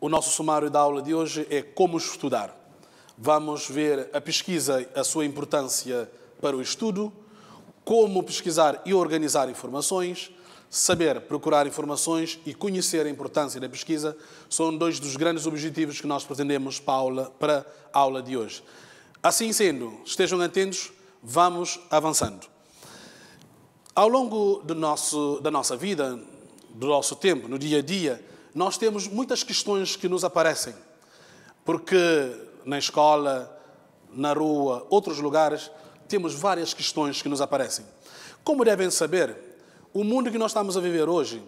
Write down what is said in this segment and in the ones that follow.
O nosso sumário da aula de hoje é Como Estudar. Vamos ver a pesquisa, a sua importância para o estudo, como pesquisar e organizar informações, saber procurar informações e conhecer a importância da pesquisa são dois dos grandes objetivos que nós pretendemos para a aula, para a aula de hoje. Assim sendo, estejam atentos, vamos avançando. Ao longo nosso, da nossa vida, do nosso tempo, no dia a dia, nós temos muitas questões que nos aparecem. Porque na escola, na rua, outros lugares, temos várias questões que nos aparecem. Como devem saber, o mundo que nós estamos a viver hoje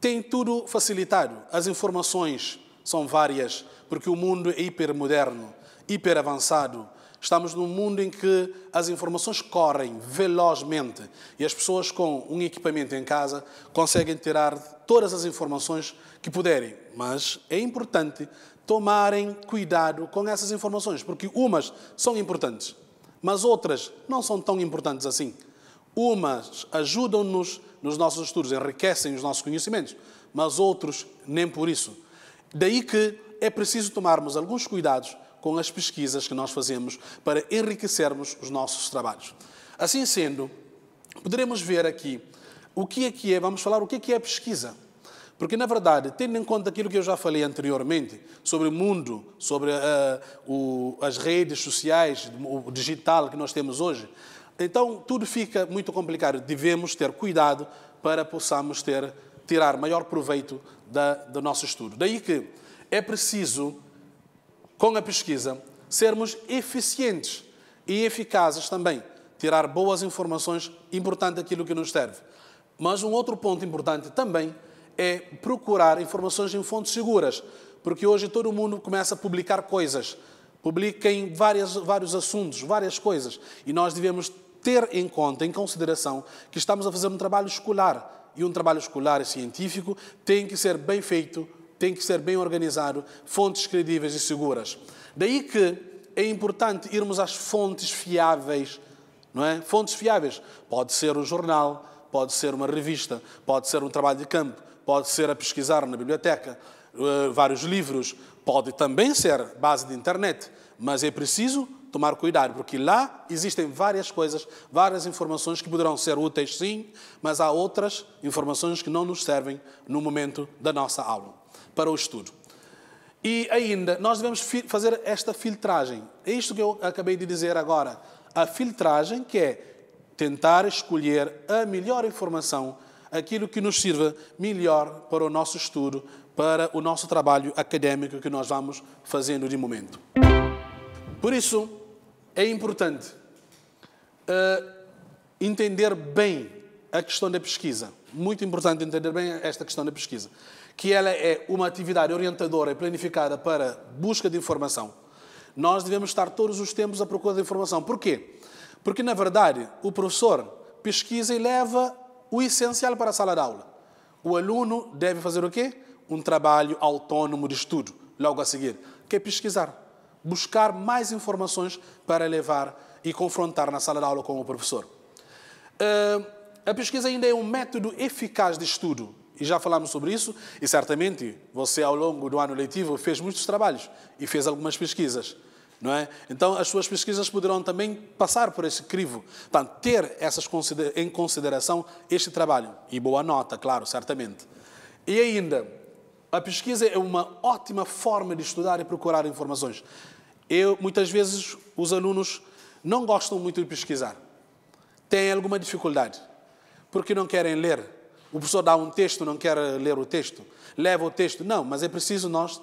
tem tudo facilitado. As informações são várias, porque o mundo é hipermoderno, hiperavançado, Estamos num mundo em que as informações correm velozmente e as pessoas com um equipamento em casa conseguem tirar todas as informações que puderem. Mas é importante tomarem cuidado com essas informações, porque umas são importantes, mas outras não são tão importantes assim. Umas ajudam-nos nos nossos estudos, enriquecem os nossos conhecimentos, mas outros nem por isso. Daí que é preciso tomarmos alguns cuidados com as pesquisas que nós fazemos para enriquecermos os nossos trabalhos. Assim sendo, poderemos ver aqui o que é que é, vamos falar o que é que é a pesquisa. Porque, na verdade, tendo em conta aquilo que eu já falei anteriormente sobre o mundo, sobre uh, o, as redes sociais, o digital que nós temos hoje, então tudo fica muito complicado. Devemos ter cuidado para possamos ter, tirar maior proveito da, do nosso estudo. Daí que é preciso com a pesquisa, sermos eficientes e eficazes também, tirar boas informações, importante aquilo que nos serve. Mas um outro ponto importante também é procurar informações em fontes seguras, porque hoje todo mundo começa a publicar coisas, publica em vários assuntos, várias coisas, e nós devemos ter em conta, em consideração, que estamos a fazer um trabalho escolar, e um trabalho escolar e científico tem que ser bem feito tem que ser bem organizado, fontes credíveis e seguras. Daí que é importante irmos às fontes fiáveis, não é? Fontes fiáveis. Pode ser um jornal, pode ser uma revista, pode ser um trabalho de campo, pode ser a pesquisar na biblioteca, eh, vários livros, pode também ser base de internet, mas é preciso tomar cuidado, porque lá existem várias coisas, várias informações que poderão ser úteis, sim, mas há outras informações que não nos servem no momento da nossa aula para o estudo. E ainda, nós devemos fazer esta filtragem. É isto que eu acabei de dizer agora. A filtragem que é tentar escolher a melhor informação, aquilo que nos sirva melhor para o nosso estudo, para o nosso trabalho acadêmico que nós vamos fazendo de momento. Por isso, é importante uh, entender bem a questão da pesquisa. Muito importante entender bem esta questão da pesquisa que ela é uma atividade orientadora e planificada para busca de informação, nós devemos estar todos os tempos à procura de informação. Porquê? Porque, na verdade, o professor pesquisa e leva o essencial para a sala de aula. O aluno deve fazer o quê? Um trabalho autônomo de estudo, logo a seguir, que é pesquisar, buscar mais informações para levar e confrontar na sala de aula com o professor. Uh, a pesquisa ainda é um método eficaz de estudo e já falámos sobre isso, e certamente você, ao longo do ano letivo, fez muitos trabalhos e fez algumas pesquisas. Não é? Então, as suas pesquisas poderão também passar por esse crivo. Portanto, ter essas consider em consideração este trabalho. E boa nota, claro, certamente. E ainda, a pesquisa é uma ótima forma de estudar e procurar informações. Eu, muitas vezes, os alunos não gostam muito de pesquisar. Têm alguma dificuldade, porque não querem ler o professor dá um texto, não quer ler o texto, leva o texto. Não, mas é preciso nós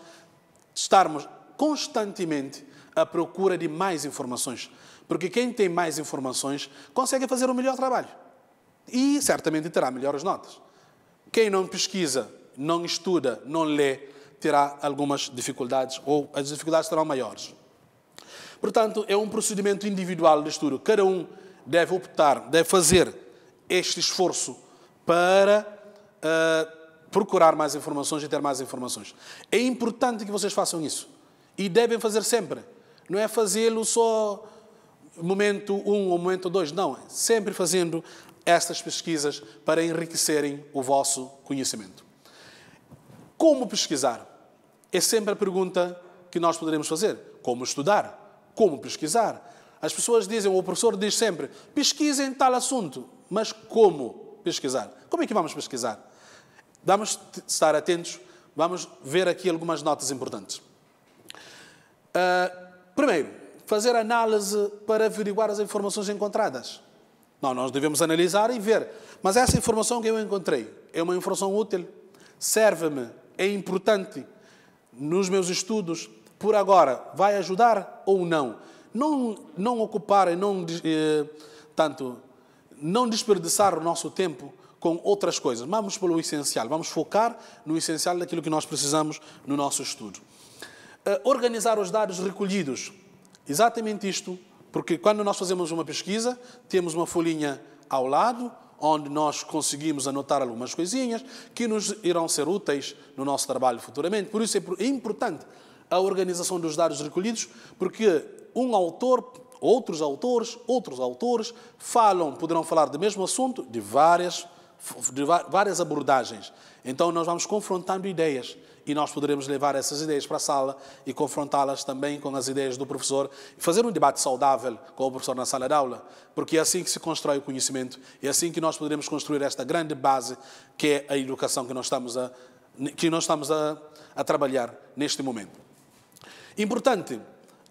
estarmos constantemente à procura de mais informações. Porque quem tem mais informações consegue fazer o um melhor trabalho. E certamente terá melhores notas. Quem não pesquisa, não estuda, não lê, terá algumas dificuldades ou as dificuldades serão maiores. Portanto, é um procedimento individual de estudo. Cada um deve optar, deve fazer este esforço para uh, procurar mais informações e ter mais informações. É importante que vocês façam isso. E devem fazer sempre. Não é fazê-lo só momento 1 um ou momento 2, não. É sempre fazendo estas pesquisas para enriquecerem o vosso conhecimento. Como pesquisar? É sempre a pergunta que nós poderemos fazer. Como estudar? Como pesquisar? As pessoas dizem, ou o professor diz sempre, pesquisem tal assunto, mas como? pesquisar. Como é que vamos pesquisar? Vamos estar atentos, vamos ver aqui algumas notas importantes. Uh, primeiro, fazer análise para averiguar as informações encontradas. Não, nós devemos analisar e ver. Mas essa informação que eu encontrei é uma informação útil, serve-me, é importante nos meus estudos, por agora, vai ajudar ou não? Não, não ocupar e não eh, tanto não desperdiçar o nosso tempo com outras coisas. Vamos pelo essencial, vamos focar no essencial daquilo que nós precisamos no nosso estudo. Uh, organizar os dados recolhidos. Exatamente isto, porque quando nós fazemos uma pesquisa, temos uma folhinha ao lado, onde nós conseguimos anotar algumas coisinhas que nos irão ser úteis no nosso trabalho futuramente. Por isso é, é importante a organização dos dados recolhidos, porque um autor Outros autores, outros autores falam, poderão falar do mesmo assunto de várias, de várias abordagens. Então nós vamos confrontando ideias e nós poderemos levar essas ideias para a sala e confrontá-las também com as ideias do professor e fazer um debate saudável com o professor na sala de aula, porque é assim que se constrói o conhecimento, é assim que nós poderemos construir esta grande base que é a educação que nós estamos a, que nós estamos a, a trabalhar neste momento. Importante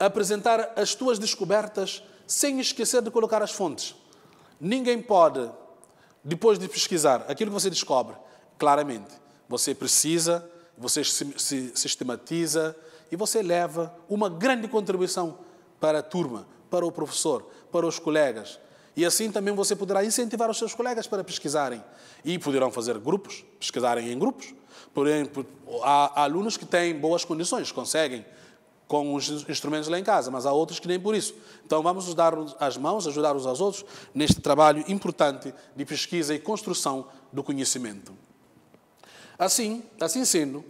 apresentar as tuas descobertas sem esquecer de colocar as fontes. Ninguém pode, depois de pesquisar aquilo que você descobre, claramente, você precisa, você se sistematiza e você leva uma grande contribuição para a turma, para o professor, para os colegas. E assim também você poderá incentivar os seus colegas para pesquisarem. E poderão fazer grupos, pesquisarem em grupos. Porém, há alunos que têm boas condições, conseguem com os instrumentos lá em casa, mas há outros que nem por isso. Então vamos dar as mãos, ajudar uns aos outros neste trabalho importante de pesquisa e construção do conhecimento. Assim, assim sendo,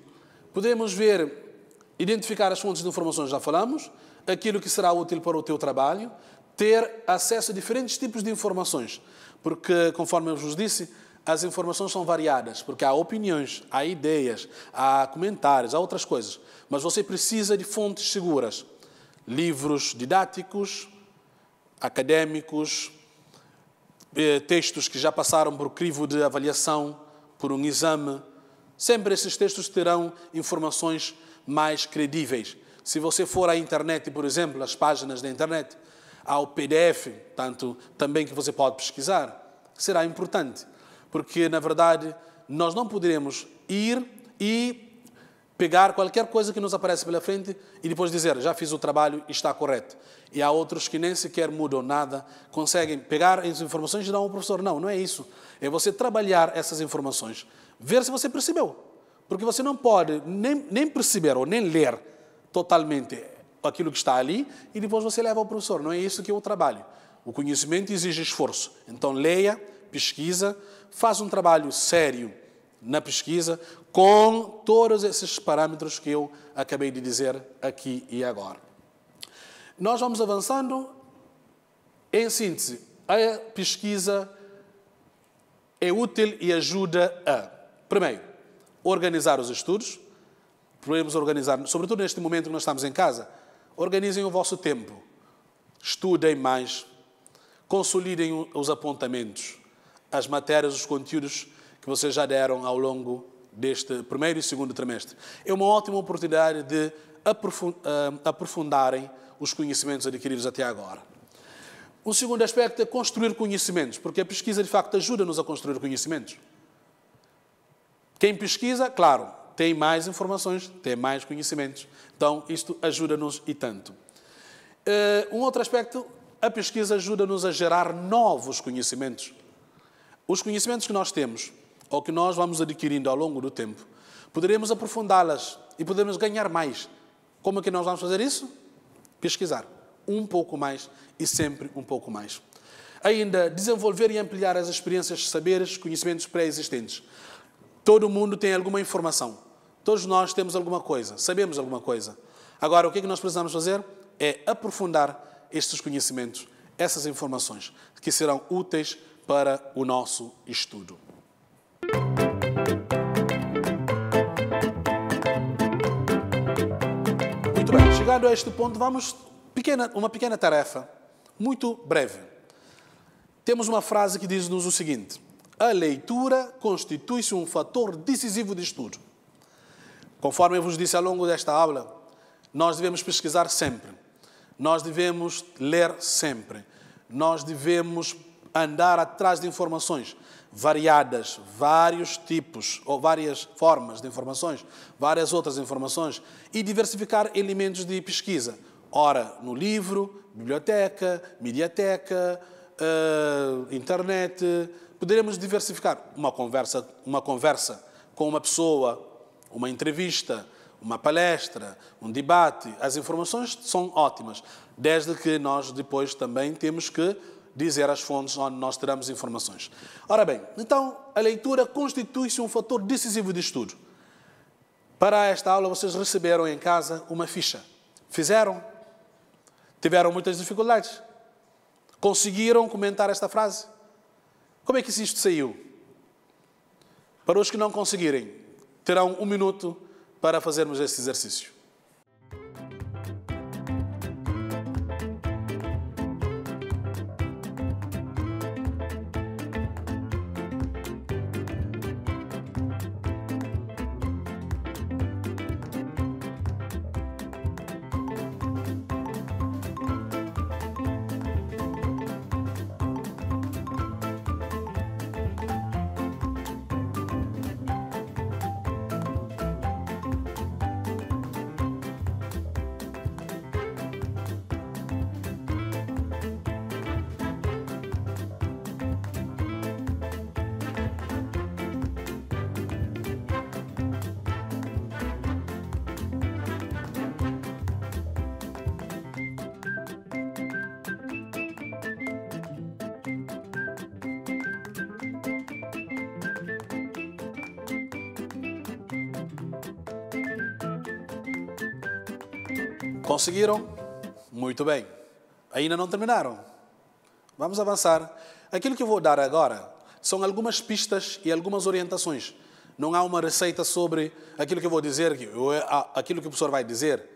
podemos ver, identificar as fontes de informações, já falamos, aquilo que será útil para o teu trabalho, ter acesso a diferentes tipos de informações, porque, conforme eu vos disse, as informações são variadas, porque há opiniões, há ideias, há comentários, há outras coisas. Mas você precisa de fontes seguras. Livros didáticos, acadêmicos, eh, textos que já passaram por crivo de avaliação, por um exame. Sempre esses textos terão informações mais credíveis. Se você for à internet, por exemplo, às páginas da internet, há o PDF, tanto também que você pode pesquisar, será importante porque na verdade nós não poderemos ir e pegar qualquer coisa que nos aparece pela frente e depois dizer, já fiz o trabalho e está correto. E há outros que nem sequer mudam nada, conseguem pegar as informações e dar ao professor. Não, não é isso. É você trabalhar essas informações, ver se você percebeu. Porque você não pode nem, nem perceber ou nem ler totalmente aquilo que está ali e depois você leva ao professor. Não é isso que é o trabalho. O conhecimento exige esforço. Então, leia, pesquisa, faz um trabalho sério na pesquisa com todos esses parâmetros que eu acabei de dizer aqui e agora. Nós vamos avançando. Em síntese, a pesquisa é útil e ajuda a, primeiro, organizar os estudos. Podemos organizar, sobretudo neste momento que nós estamos em casa, organizem o vosso tempo, estudem mais, consolidem os apontamentos as matérias, os conteúdos que vocês já deram ao longo deste primeiro e segundo trimestre. É uma ótima oportunidade de ah, aprofundarem os conhecimentos adquiridos até agora. Um segundo aspecto é construir conhecimentos, porque a pesquisa de facto ajuda-nos a construir conhecimentos. Quem pesquisa, claro, tem mais informações, tem mais conhecimentos. Então, isto ajuda-nos e tanto. Eh, um outro aspecto, a pesquisa ajuda-nos a gerar novos conhecimentos. Os conhecimentos que nós temos, ou que nós vamos adquirindo ao longo do tempo, poderemos aprofundá-las e podemos ganhar mais. Como é que nós vamos fazer isso? Pesquisar um pouco mais e sempre um pouco mais. Ainda desenvolver e ampliar as experiências, saberes, conhecimentos pré-existentes. Todo mundo tem alguma informação. Todos nós temos alguma coisa, sabemos alguma coisa. Agora, o que é que nós precisamos fazer? É aprofundar estes conhecimentos, essas informações, que serão úteis para o nosso estudo. Muito bem, chegado a este ponto, vamos pequena, uma pequena tarefa, muito breve. Temos uma frase que diz-nos o seguinte: a leitura constitui-se um fator decisivo de estudo. Conforme eu vos disse ao longo desta aula, nós devemos pesquisar sempre, nós devemos ler sempre, nós devemos andar atrás de informações variadas, vários tipos ou várias formas de informações, várias outras informações e diversificar elementos de pesquisa. Ora, no livro, biblioteca, mediateca, uh, internet, poderemos diversificar uma conversa, uma conversa com uma pessoa, uma entrevista, uma palestra, um debate. As informações são ótimas, desde que nós depois também temos que dizer as fontes onde nós teremos informações. Ora bem, então a leitura constitui-se um fator decisivo de estudo. Para esta aula, vocês receberam em casa uma ficha. Fizeram? Tiveram muitas dificuldades? Conseguiram comentar esta frase? Como é que isto saiu? Para os que não conseguirem, terão um minuto para fazermos este exercício. Conseguiram? Muito bem. Ainda não terminaram? Vamos avançar. Aquilo que eu vou dar agora são algumas pistas e algumas orientações. Não há uma receita sobre aquilo que eu vou dizer, eh, aquilo que o professor vai dizer.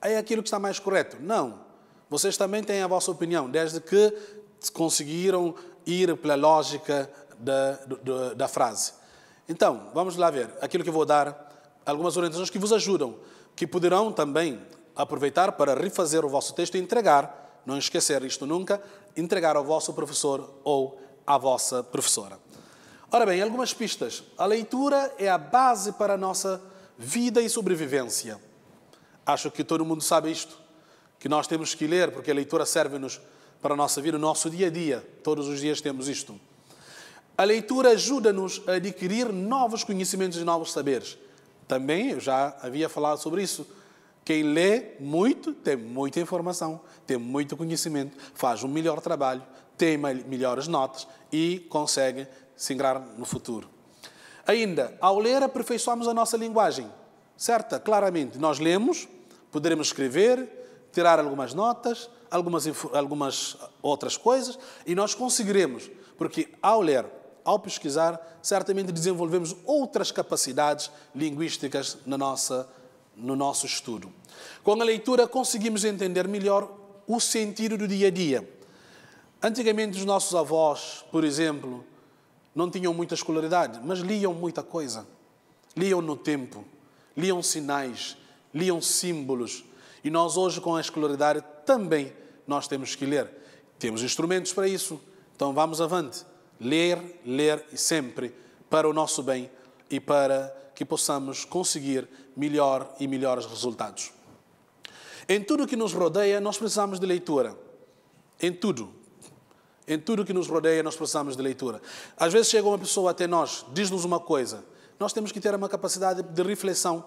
É aquilo que está mais correto. Não. Vocês também têm a vossa opinião, desde que conseguiram ir pela lógica da, da, da frase. Então, vamos lá ver aquilo que eu vou dar, algumas orientações que vos ajudam, que poderão também aproveitar para refazer o vosso texto e entregar, não esquecer isto nunca, entregar ao vosso professor ou à vossa professora. Ora bem, algumas pistas. A leitura é a base para a nossa vida e sobrevivência. Acho que todo mundo sabe isto, que nós temos que ler, porque a leitura serve-nos para a nossa vida, o nosso dia a dia. Todos os dias temos isto. A leitura ajuda-nos a adquirir novos conhecimentos e novos saberes. Também eu já havia falado sobre isso quem lê muito tem muita informação, tem muito conhecimento, faz um melhor trabalho, tem melhores notas e consegue se ingrar no futuro. Ainda, ao ler, aperfeiçoamos a nossa linguagem, certa? Claramente, nós lemos, poderemos escrever, tirar algumas notas, algumas, algumas outras coisas e nós conseguiremos, porque ao ler, ao pesquisar, certamente desenvolvemos outras capacidades linguísticas na nossa linguagem no nosso estudo. Com a leitura conseguimos entender melhor o sentido do dia a dia. Antigamente os nossos avós, por exemplo, não tinham muita escolaridade, mas liam muita coisa. Liam no tempo, liam sinais, liam símbolos. E nós hoje com a escolaridade também nós temos que ler. Temos instrumentos para isso. Então vamos avante. Ler, ler e sempre para o nosso bem e para que possamos conseguir melhor e melhores resultados. Em tudo o que nos rodeia, nós precisamos de leitura. Em tudo. Em tudo o que nos rodeia, nós precisamos de leitura. Às vezes chega uma pessoa até nós, diz-nos uma coisa. Nós temos que ter uma capacidade de reflexão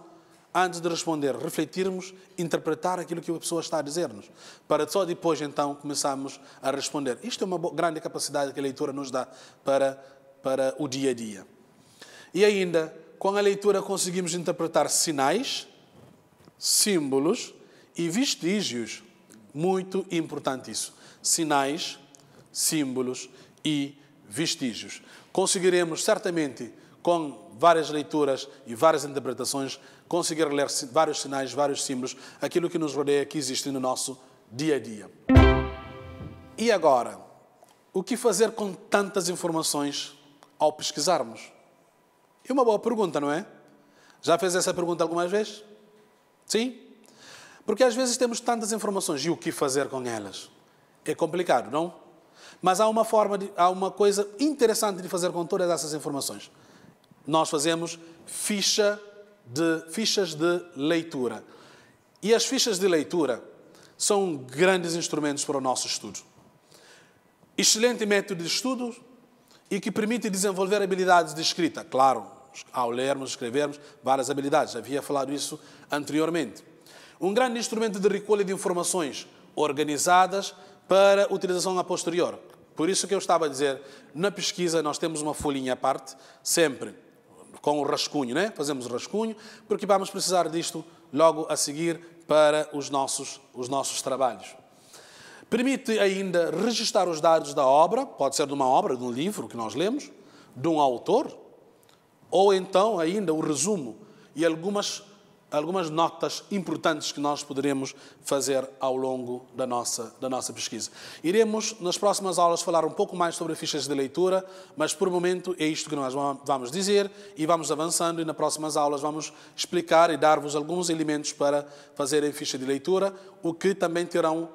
antes de responder, refletirmos, interpretar aquilo que a pessoa está a dizer-nos, para só depois então começarmos a responder. Isto é uma grande capacidade que a leitura nos dá para, para o dia a dia. E ainda, com a leitura conseguimos interpretar sinais, símbolos e vestígios. Muito importante isso. Sinais, símbolos e vestígios. Conseguiremos certamente, com várias leituras e várias interpretações, conseguir ler vários sinais, vários símbolos, aquilo que nos rodeia, que existe no nosso dia a dia. E agora, o que fazer com tantas informações ao pesquisarmos? É uma boa pergunta, não é? Já fez essa pergunta algumas vezes? Sim? Porque às vezes temos tantas informações e o que fazer com elas? É complicado, não? Mas há uma forma, de, há uma coisa interessante de fazer com todas essas informações. Nós fazemos ficha de, fichas de leitura. E as fichas de leitura são grandes instrumentos para o nosso estudo. Excelente método de estudo e que permite desenvolver habilidades de escrita, claro, ao lermos, escrevermos, várias habilidades. Já Havia falado isso anteriormente. Um grande instrumento de recolha de informações organizadas para utilização a posterior. Por isso que eu estava a dizer, na pesquisa nós temos uma folhinha à parte, sempre com o rascunho, né? Fazemos o rascunho, porque vamos precisar disto logo a seguir para os nossos, os nossos trabalhos. Permite ainda registar os dados da obra, pode ser de uma obra, de um livro que nós lemos, de um autor, ou então, ainda, o resumo e algumas, algumas notas importantes que nós poderemos fazer ao longo da nossa, da nossa pesquisa. Iremos, nas próximas aulas, falar um pouco mais sobre fichas de leitura, mas por momento é isto que nós vamos dizer e vamos avançando. E nas próximas aulas vamos explicar e dar-vos alguns elementos para fazerem ficha de leitura, o que também terão uh,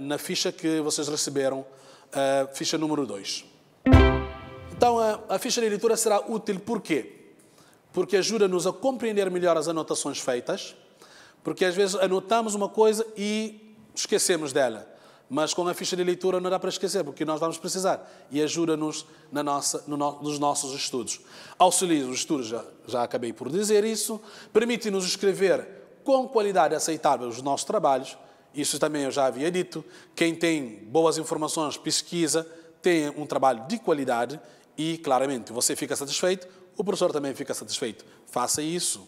na ficha que vocês receberam, uh, ficha número 2. Então, a, a ficha de leitura será útil por quê? Porque ajuda-nos a compreender melhor as anotações feitas, porque às vezes anotamos uma coisa e esquecemos dela. Mas com a ficha de leitura não dá para esquecer, porque nós vamos precisar. E ajuda-nos na nossa, no, nos nossos estudos. Auxilia os estudos, já, já acabei por dizer isso. Permite-nos escrever com qualidade aceitável os nossos trabalhos. Isso também eu já havia dito. Quem tem boas informações, pesquisa, tem um trabalho de qualidade e, claramente, você fica satisfeito, o professor também fica satisfeito. Faça isso.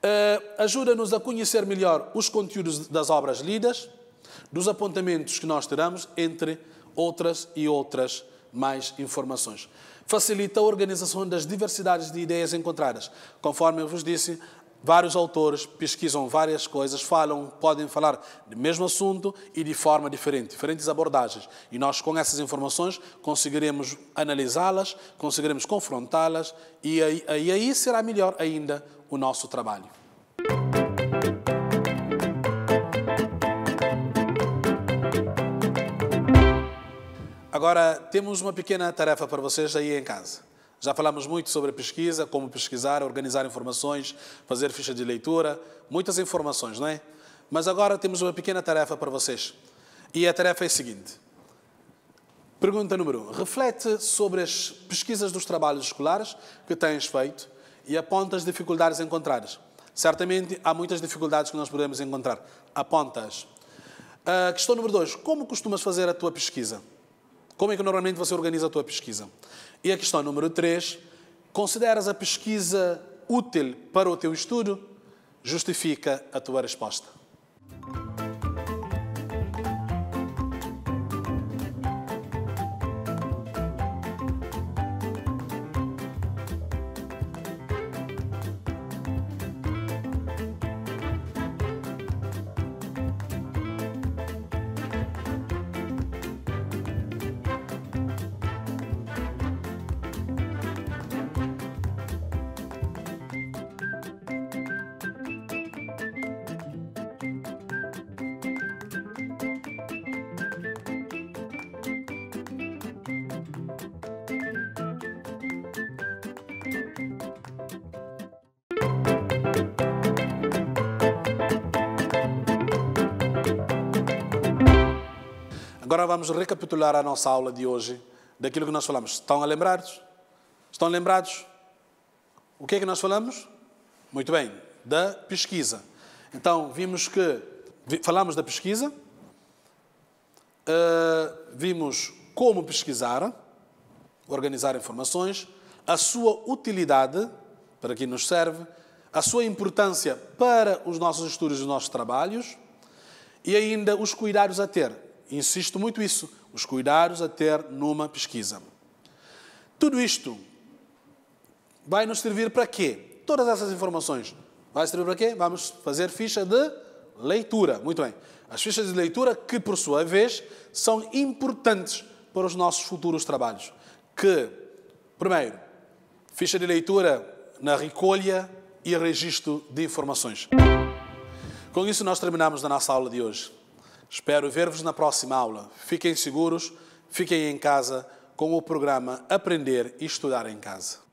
Uh, Ajuda-nos a conhecer melhor os conteúdos das obras lidas, dos apontamentos que nós tiramos, entre outras e outras mais informações. Facilita a organização das diversidades de ideias encontradas. Conforme eu vos disse, Vários autores pesquisam várias coisas, falam, podem falar do mesmo assunto e de forma diferente, diferentes abordagens. E nós, com essas informações, conseguiremos analisá-las, conseguiremos confrontá-las e aí, aí, será melhor ainda o nosso trabalho. Agora, temos uma pequena tarefa para vocês aí em casa. Já falamos muito sobre a pesquisa, como pesquisar, organizar informações, fazer ficha de leitura, muitas informações, não é? Mas agora temos uma pequena tarefa para vocês. E a tarefa é a seguinte. Pergunta número 1. Um, reflete sobre as pesquisas dos trabalhos escolares que tens feito e aponta as dificuldades encontradas. Certamente há muitas dificuldades que nós podemos encontrar. Apontas. Uh, questão número 2. Como costumas fazer a tua pesquisa? Como é que normalmente você organiza a tua pesquisa? E a questão número 3, consideras a pesquisa útil para o teu estudo? Justifica a tua resposta. Agora vamos recapitular a nossa aula de hoje daquilo que nós falamos. Estão a lembrar-se? Estão lembrados? O que é que nós falamos? Muito bem, da pesquisa. Então, vimos que falamos da pesquisa, eh, vimos como pesquisar, organizar informações, a sua utilidade, para que nos serve, a sua importância para os nossos estudos e os nossos trabalhos e ainda os cuidados a ter insisto muito isso, os cuidados a ter numa pesquisa. Tudo isto vai nos servir para quê? Todas essas informações vai servir para quê? Vamos fazer ficha de leitura. Muito bem. As fichas de leitura que, por sua vez, são importantes para os nossos futuros trabalhos. Que, primeiro, ficha de leitura na recolha e registro de informações. Com isso, nós terminamos a nossa aula de hoje. Espero ver-vos na próxima aula. Fiquem seguros, fiquem em casa com o programa Aprender e Estudar em Casa.